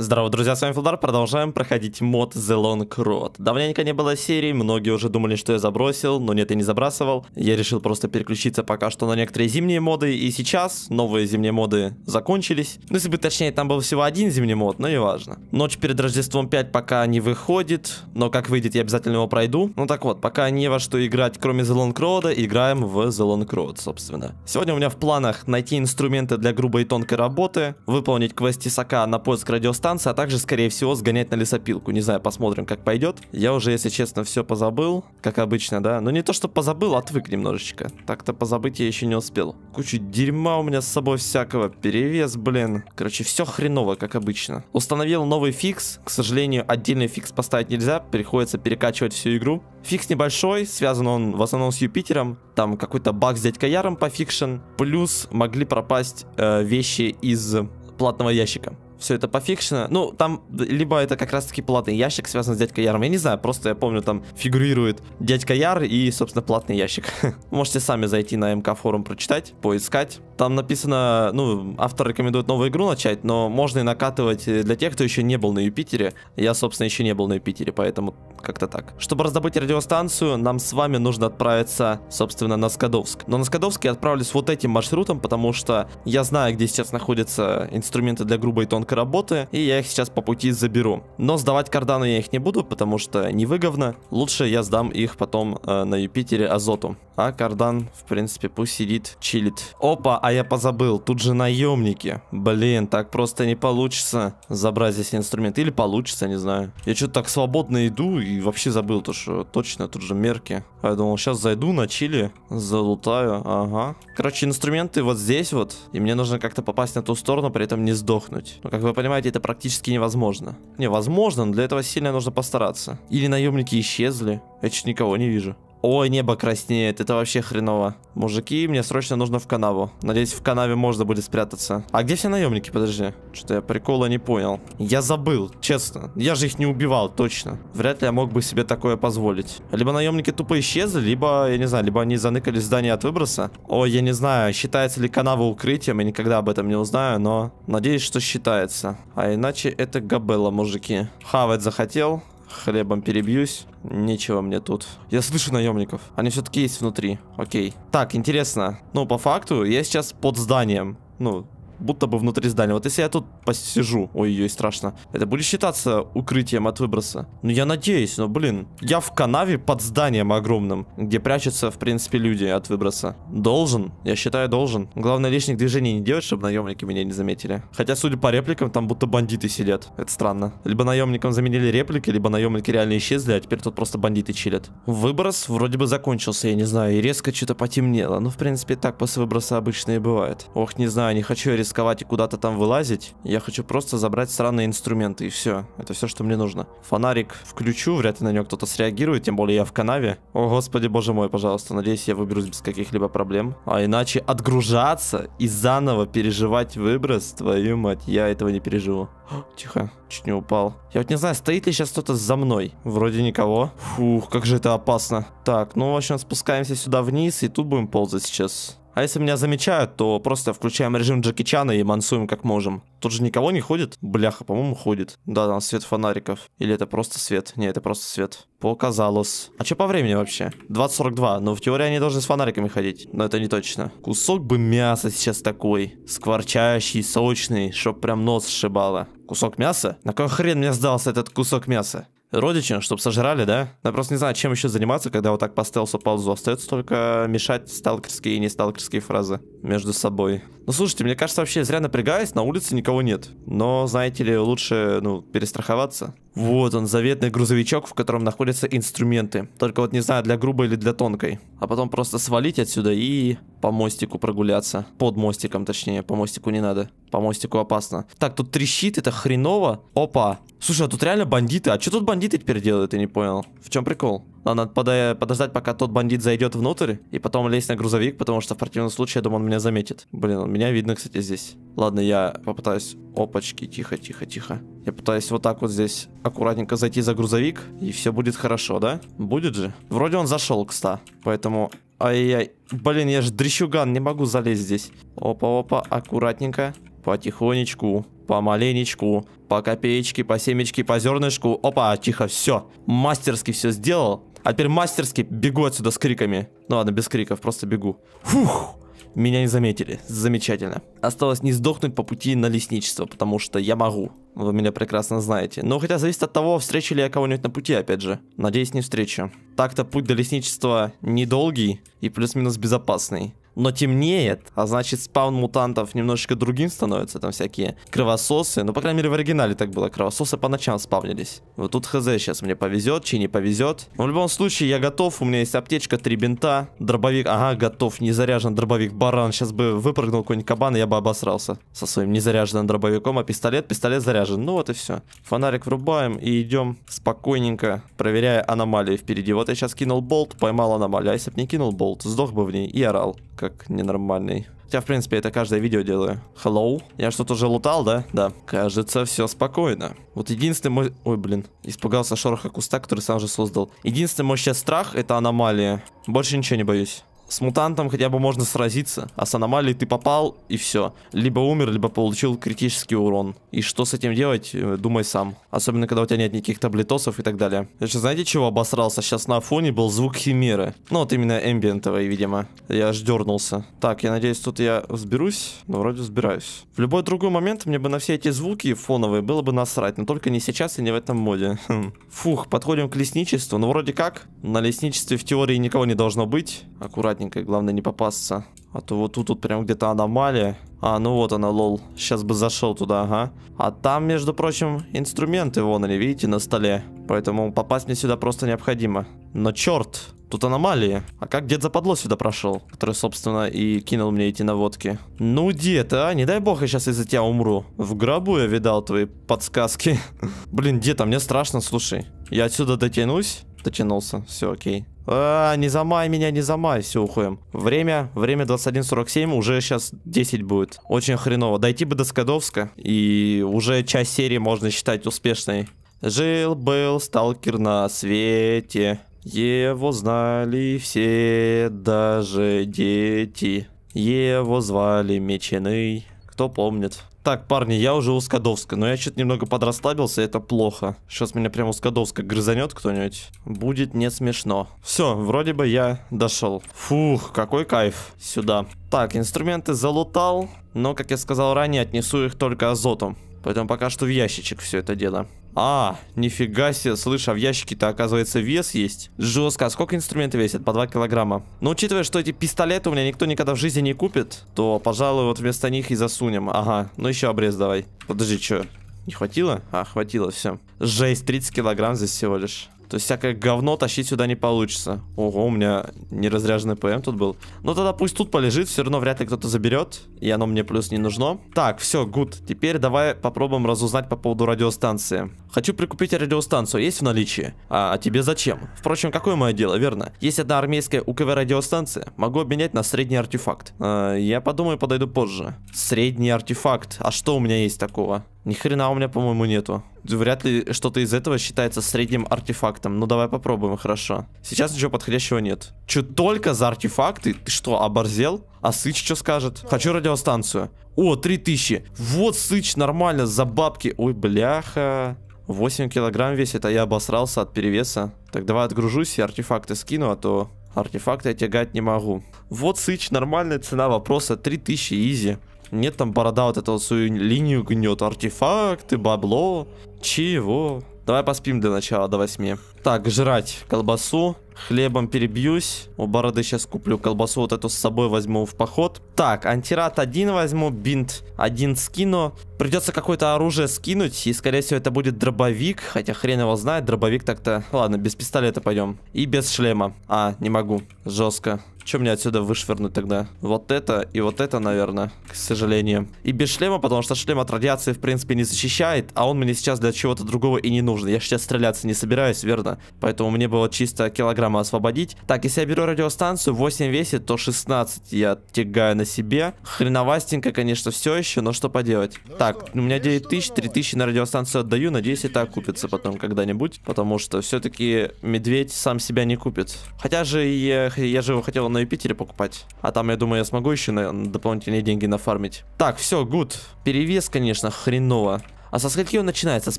Здорово, друзья, с вами Филдар, продолжаем проходить мод The Long Road. Давненько не было серии, многие уже думали, что я забросил, но нет, я не забрасывал. Я решил просто переключиться пока что на некоторые зимние моды, и сейчас новые зимние моды закончились. Ну, если бы точнее, там был всего один зимний мод, но неважно. Ночь перед Рождеством 5 пока не выходит, но как выйдет, я обязательно его пройду. Ну так вот, пока не во что играть, кроме The Long Road, играем в The Long Road, собственно. Сегодня у меня в планах найти инструменты для грубой и тонкой работы, выполнить квест Тесака на поиск радиостанции, станции, а также, скорее всего, сгонять на лесопилку. Не знаю, посмотрим, как пойдет. Я уже, если честно, все позабыл, как обычно, да. Но ну, не то, что позабыл, отвык немножечко. Так-то позабыть я еще не успел. Куча дерьма у меня с собой всякого. Перевес, блин. Короче, все хреново, как обычно. Установил новый фикс. К сожалению, отдельный фикс поставить нельзя. Приходится перекачивать всю игру. Фикс небольшой, связан он в основном с Юпитером. Там какой-то баг с дядькой Яром по фикшен Плюс могли пропасть э, вещи из платного ящика все это пофикшено. Ну, там либо это как раз-таки платный ящик, связан с дядькой Яром. Я не знаю, просто я помню, там фигурирует дядька Яр и, собственно, платный ящик. Можете сами зайти на МК-форум прочитать, поискать там написано, ну, автор рекомендует новую игру начать, но можно и накатывать э, для тех, кто еще не был на Юпитере. Я, собственно, еще не был на Юпитере, поэтому как-то так. Чтобы раздобыть радиостанцию, нам с вами нужно отправиться, собственно, на Скадовск. Но на Скадовск я отправлюсь вот этим маршрутом, потому что я знаю, где сейчас находятся инструменты для грубой и тонкой работы, и я их сейчас по пути заберу. Но сдавать карданы я их не буду, потому что невыгодно. Лучше я сдам их потом э, на Юпитере Азоту. А кардан, в принципе, пусть сидит, чилит. Опа, а я позабыл. Тут же наемники. Блин, так просто не получится забрать здесь инструмент. Или получится, не знаю. Я что-то так свободно иду и вообще забыл то, что точно тут же мерки. А я думал, сейчас зайду на чили, залутаю. Ага. Короче, инструменты вот здесь вот. И мне нужно как-то попасть на ту сторону, при этом не сдохнуть. Но, как вы понимаете, это практически невозможно. Не, возможно, но для этого сильно нужно постараться. Или наемники исчезли. Я чуть никого не вижу. Ой, небо краснеет, это вообще хреново. Мужики, мне срочно нужно в канаву. Надеюсь, в канаве можно будет спрятаться. А где все наемники? Подожди. Что-то я прикола не понял. Я забыл, честно. Я же их не убивал, точно. Вряд ли я мог бы себе такое позволить. Либо наемники тупо исчезли, либо, я не знаю, либо они заныкали здание от выброса. Ой, я не знаю, считается ли канава укрытием, я никогда об этом не узнаю, но надеюсь, что считается. А иначе это габела, мужики. Хавать захотел. Хлебом перебьюсь. Нечего мне тут. Я слышу наемников. Они все-таки есть внутри. Окей. Так, интересно. Ну, по факту, я сейчас под зданием. Ну, будто бы внутри здания. Вот если я тут посижу, ой-ой, страшно, это будет считаться укрытием от выброса. Ну, я надеюсь, но, блин, я в канаве под зданием огромным, где прячутся, в принципе, люди от выброса. Должен, я считаю, должен. Главное, лишних движений не делать, чтобы наемники меня не заметили. Хотя, судя по репликам, там будто бандиты сидят. Это странно. Либо наемникам заменили реплики, либо наемники реально исчезли, а теперь тут просто бандиты чилят. Выброс вроде бы закончился, я не знаю, и резко что-то потемнело. Ну, в принципе, так после выброса обычно и бывает. Ох, не знаю, не хочу я рисковать и куда-то там вылазить. Я хочу просто забрать сраные инструменты, и все. Это все, что мне нужно. Фонарик включу, вряд ли на него кто-то среагирует, тем более я в канаве. О, господи, боже мой, пожалуйста, надеюсь, я выберусь без каких-либо проблем. А иначе отгружаться и заново переживать выброс, твою мать, я этого не переживу. А, тихо, чуть не упал. Я вот не знаю, стоит ли сейчас кто-то за мной. Вроде никого. Фух, как же это опасно. Так, ну, в общем, спускаемся сюда вниз, и тут будем ползать сейчас. А если меня замечают, то просто включаем режим Джеки Чана и мансуем как можем. Тут же никого не ходит? Бляха, по-моему, ходит. Да, там свет фонариков. Или это просто свет? Не, это просто свет. Показалось. А что по времени вообще? 20.42. Но ну, в теории они должны с фонариками ходить. Но это не точно. Кусок бы мяса сейчас такой. Скворчащий, сочный, чтоб прям нос сшибало. Кусок мяса? На кой хрен мне сдался этот кусок мяса? родичи, чтобы сожрали, да? Я просто не знаю, чем еще заниматься, когда вот так по стелсу ползу. Остается только мешать сталкерские и не сталкерские фразы между собой. Ну, слушайте, мне кажется, вообще зря напрягаюсь, на улице никого нет. Но, знаете ли, лучше, ну, перестраховаться. Вот он, заветный грузовичок, в котором находятся инструменты. Только вот не знаю, для грубой или для тонкой. А потом просто свалить отсюда и по мостику прогуляться. Под мостиком, точнее. По мостику не надо. По мостику опасно. Так, тут трещит, это хреново. Опа. Слушай, а тут реально бандиты. А что тут бандиты теперь делают, я не понял. В чем прикол? Нам надо под, подождать, пока тот бандит зайдет внутрь, и потом лезть на грузовик, потому что в противном случае, я думаю, он меня заметит. Блин, меня видно, кстати, здесь. Ладно, я попытаюсь... Опачки, тихо, тихо, тихо. Я пытаюсь вот так вот здесь аккуратненько зайти за грузовик, и все будет хорошо, да? Будет же? Вроде он зашел, кста. Поэтому... Ай-яй. Блин, я же дрищуган, не могу залезть здесь. Опа-опа, аккуратненько. Потихонечку, помаленечку, по копеечке, по семечке, по зернышку. Опа, тихо, все. Мастерски все сделал. А теперь мастерски бегу отсюда с криками. Ну ладно, без криков, просто бегу. Фух! Меня не заметили. Замечательно. Осталось не сдохнуть по пути на лесничество, потому что я могу. Вы меня прекрасно знаете. Но хотя зависит от того, встречу ли я кого-нибудь на пути, опять же. Надеюсь, не встречу. Так-то путь до лесничества недолгий и плюс-минус безопасный но темнеет, а значит спаун мутантов немножечко другим становится, там всякие кровососы, ну, по крайней мере, в оригинале так было, кровососы по ночам спавнились. Вот тут хз сейчас мне повезет, чи не повезет. Но в любом случае, я готов, у меня есть аптечка, три бинта, дробовик, ага, готов, незаряжен дробовик, баран, сейчас бы выпрыгнул какой-нибудь кабан, и я бы обосрался со своим незаряженным дробовиком, а пистолет, пистолет заряжен, ну вот и все. Фонарик врубаем и идем спокойненько, проверяя аномалии впереди. Вот я сейчас кинул болт, поймал аномалию, а если бы не кинул болт, сдох бы в ней и орал, как как ненормальный. Хотя, в принципе, это каждое видео делаю. Hello. Я что-то уже лутал, да? Да. Кажется, все спокойно. Вот единственный мой... Ой, блин. Испугался шороха куста, который сам же создал. Единственный мой сейчас страх — это аномалия. Больше ничего не боюсь. С мутантом хотя бы можно сразиться, а с аномалией ты попал и все. Либо умер, либо получил критический урон. И что с этим делать, э, думай сам. Особенно, когда у тебя нет никаких таблетосов и так далее. Я сейчас, знаете, чего обосрался? Сейчас на фоне был звук химеры. Ну, вот именно эмбиентовый, видимо. Я аж дернулся. Так, я надеюсь, тут я взберусь. Ну, вроде взбираюсь. В любой другой момент мне бы на все эти звуки фоновые было бы насрать. Но только не сейчас и не в этом моде. Хм. Фух, подходим к лесничеству. Ну, вроде как, на лесничестве в теории никого не должно быть. Аккуратно аккуратненько, главное не попасться. А то вот тут вот прям где-то аномалия. А, ну вот она, лол. Сейчас бы зашел туда, ага. А там, между прочим, инструменты, вон они, видите, на столе. Поэтому попасть мне сюда просто необходимо. Но черт, тут аномалии. А как дед западло сюда прошел? Который, собственно, и кинул мне эти наводки. Ну, дед, а, не дай бог я сейчас из-за тебя умру. В гробу я видал твои подсказки. Блин, дед, а мне страшно, слушай. Я отсюда дотянусь? Дотянулся, все окей. А, не замай меня, не замай, все, уходим. Время, время 21.47, уже сейчас 10 будет. Очень хреново. Дойти бы до Скадовска, и уже часть серии можно считать успешной. Жил-был сталкер на свете, его знали все, даже дети. Его звали Меченый, кто помнит. Так, парни, я уже у Скадовска, но я что-то немного подрасслабился, это плохо. Сейчас меня прямо у Скадовска грызанет кто-нибудь. Будет не смешно. Все, вроде бы я дошел. Фух, какой кайф. Сюда. Так, инструменты залутал, но, как я сказал ранее, отнесу их только азотом. Поэтому пока что в ящичек все это дело. А, нифига себе, слышь, а в ящике-то, оказывается, вес есть. Жестко. А сколько инструменты весят? По 2 килограмма. Но ну, учитывая, что эти пистолеты у меня никто никогда в жизни не купит, то, пожалуй, вот вместо них и засунем. Ага, ну еще обрез давай. Подожди, что? Не хватило? А, хватило, все. Жесть, 30 килограмм здесь всего лишь. То есть всякое говно тащить сюда не получится. Ого, у меня неразряженный ПМ тут был. Ну тогда пусть тут полежит, все равно вряд ли кто-то заберет. И оно мне плюс не нужно. Так, все, гуд. Теперь давай попробуем разузнать по поводу радиостанции. Хочу прикупить радиостанцию, есть в наличии? А, а тебе зачем? Впрочем, какое мое дело, верно? Есть одна армейская УКВ радиостанция. Могу обменять на средний артефакт. А, я подумаю, подойду позже. Средний артефакт. А что у меня есть такого? Ни хрена у меня, по-моему, нету вряд ли что-то из этого считается средним артефактом. Ну, давай попробуем, хорошо. Сейчас ничего подходящего нет. Че, только за артефакты? Ты что, оборзел? А Сыч что скажет? Хочу радиостанцию. О, 3000. Вот Сыч, нормально, за бабки. Ой, бляха. 8 килограмм весит, а я обосрался от перевеса. Так, давай отгружусь и артефакты скину, а то артефакты я тягать не могу. Вот Сыч, нормальная цена вопроса, 3000, изи. Нет, там борода вот эту свою линию гнет. Артефакты, бабло. Чего? Давай поспим для начала до 8. Так, жрать колбасу. Хлебом перебьюсь. У бороды сейчас куплю колбасу вот эту с собой возьму в поход. Так, антират один возьму, бинт один скину. Придется какое-то оружие скинуть, и скорее всего это будет дробовик, хотя хрен его знает, дробовик так-то... Ладно, без пистолета пойдем. И без шлема. А, не могу. Жестко. Что мне отсюда вышвырнуть тогда? Вот это и вот это, наверное, к сожалению. И без шлема, потому что шлем от радиации, в принципе, не защищает, а он мне сейчас для чего-то другого и не нужен. Я сейчас стреляться не собираюсь, верно? Поэтому мне было чисто килограмм программа освободить. Так, если я беру радиостанцию, 8 весит, то 16 я тягаю на себе. Хреновастенько, конечно, все еще, но что поделать. Ну так, у меня 9 ну тысяч, 3 тысячи на радиостанцию отдаю, надеюсь, это окупится потом когда-нибудь, потому что все-таки медведь сам себя не купит. Хотя же я, я же его хотел на Юпитере покупать, а там, я думаю, я смогу еще на, дополнительные деньги нафармить. Так, все, гуд. Перевес, конечно, хреново. А со скольки он начинается? С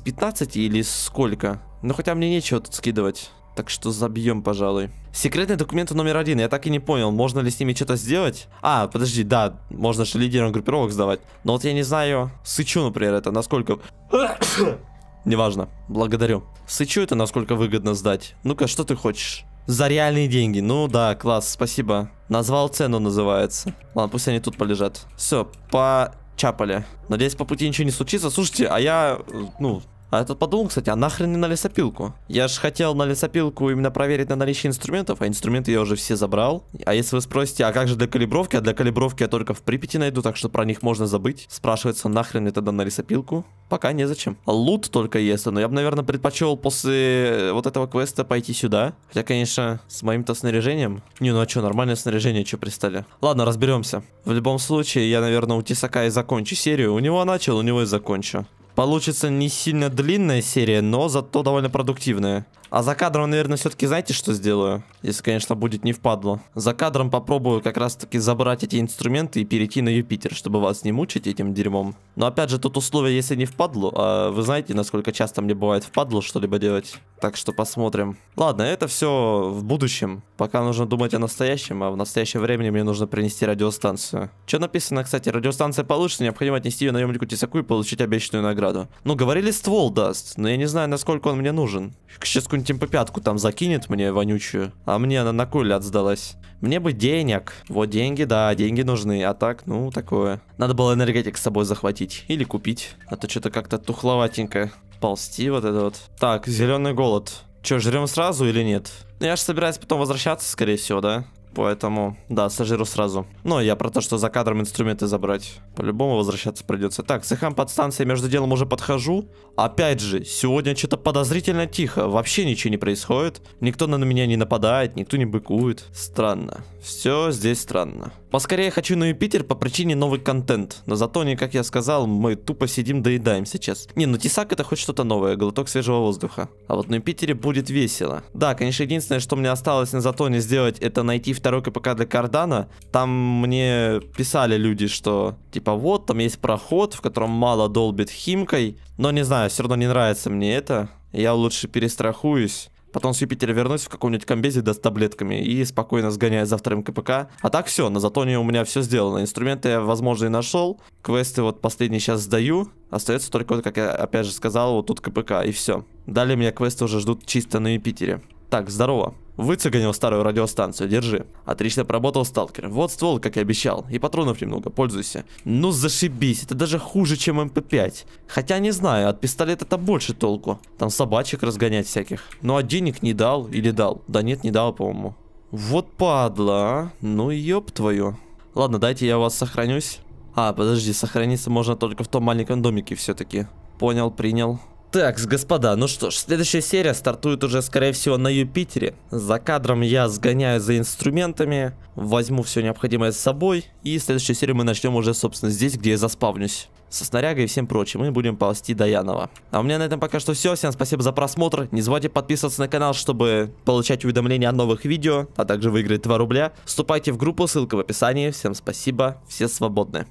15 или сколько? Ну хотя мне нечего тут скидывать так что забьем, пожалуй. Секретные документы номер один. Я так и не понял, можно ли с ними что-то сделать? А, подожди, да, можно же лидерам группировок сдавать. Но вот я не знаю, Сычу, например, это насколько... Неважно, благодарю. Сычу это насколько выгодно сдать. Ну-ка, что ты хочешь? За реальные деньги. Ну да, класс, спасибо. Назвал цену, называется. Ладно, пусть они тут полежат. Все, по... Чапали. Надеюсь, по пути ничего не случится. Слушайте, а я, э, ну, а я тут подумал, кстати, а нахрен не на лесопилку? Я же хотел на лесопилку именно проверить на наличие инструментов, а инструменты я уже все забрал. А если вы спросите, а как же для калибровки? А для калибровки я только в Припяти найду, так что про них можно забыть. Спрашивается, нахрен мне тогда на лесопилку? Пока незачем. Лут только если, но я бы, наверное, предпочел после э, вот этого квеста пойти сюда. Хотя, конечно, с моим-то снаряжением. Не, ну а что, нормальное снаряжение, что пристали? Ладно, разберемся. В любом случае, я, наверное, у Тесака и закончу серию. У него начал, у него и закончу. Получится не сильно длинная серия, но зато довольно продуктивная. А за кадром, наверное, все-таки знаете, что сделаю? Если, конечно, будет не впадло. За кадром попробую как раз-таки забрать эти инструменты и перейти на Юпитер, чтобы вас не мучить этим дерьмом. Но опять же, тут условие, если не впадло, а вы знаете, насколько часто мне бывает впадло что-либо делать. Так что посмотрим. Ладно, это все в будущем. Пока нужно думать о настоящем, а в настоящее время мне нужно принести радиостанцию. Что написано, кстати, радиостанция получится, необходимо отнести ее наемнику Тесаку и получить обещанную награду. Ну, говорили ствол даст, но я не знаю, насколько он мне нужен. К счастью, кто-нибудь типа пятку там закинет мне вонючую, а мне она на кулят сдалась. Мне бы денег. Вот деньги, да, деньги нужны, а так, ну, такое. Надо было энергетик с собой захватить или купить, а то что-то как-то тухловатенько. Ползти вот это вот. Так, зеленый голод. Че, жрем сразу или нет? Ну, я же собираюсь потом возвращаться, скорее всего, да? Поэтому, да, сажиру сразу. Но я про то, что за кадром инструменты забрать. По-любому возвращаться придется. Так, с эхам подстанции между делом уже подхожу. Опять же, сегодня что-то подозрительно тихо. Вообще ничего не происходит. Никто на меня не нападает, никто не быкует. Странно. Все здесь странно. Поскорее хочу на Юпитер по причине новый контент. Но зато, не как я сказал, мы тупо сидим доедаем сейчас. Не, ну Тесак это хоть что-то новое, глоток свежего воздуха. А вот на Юпитере будет весело. Да, конечно, единственное, что мне осталось на Затоне сделать, это найти в второй КПК для кардана, там мне писали люди, что типа вот, там есть проход, в котором мало долбит химкой, но не знаю, все равно не нравится мне это, я лучше перестрахуюсь. Потом с Юпитера вернусь в каком-нибудь комбезе да с таблетками и спокойно сгоняю за вторым КПК. А так все, на Затоне у меня все сделано. Инструменты я, возможно, и нашел. Квесты вот последние сейчас сдаю. Остается только, вот, как я опять же сказал, вот тут КПК и все. Далее меня квесты уже ждут чисто на Юпитере. Так, здорово. Выцеганил старую радиостанцию, держи. Отлично поработал, сталкер. Вот ствол, как и обещал. И патронов немного, пользуйся. Ну зашибись, это даже хуже, чем МП5. Эм Хотя не знаю, от пистолета-то больше толку. Там собачек разгонять всяких. Ну а денег не дал или дал? Да нет, не дал, по-моему. Вот падла, а. Ну ёб твою. Ладно, дайте я вас сохранюсь. А, подожди, сохраниться можно только в том маленьком домике все-таки. Понял, принял. Так, господа, ну что ж, следующая серия стартует уже, скорее всего, на Юпитере. За кадром я сгоняю за инструментами, возьму все необходимое с собой, и следующую серию мы начнем уже, собственно, здесь, где я заспавнюсь. Со снарягой и всем прочим, и будем ползти до Янова. А у меня на этом пока что все, всем спасибо за просмотр, не забывайте подписываться на канал, чтобы получать уведомления о новых видео, а также выиграть 2 рубля. Вступайте в группу, ссылка в описании, всем спасибо, все свободны.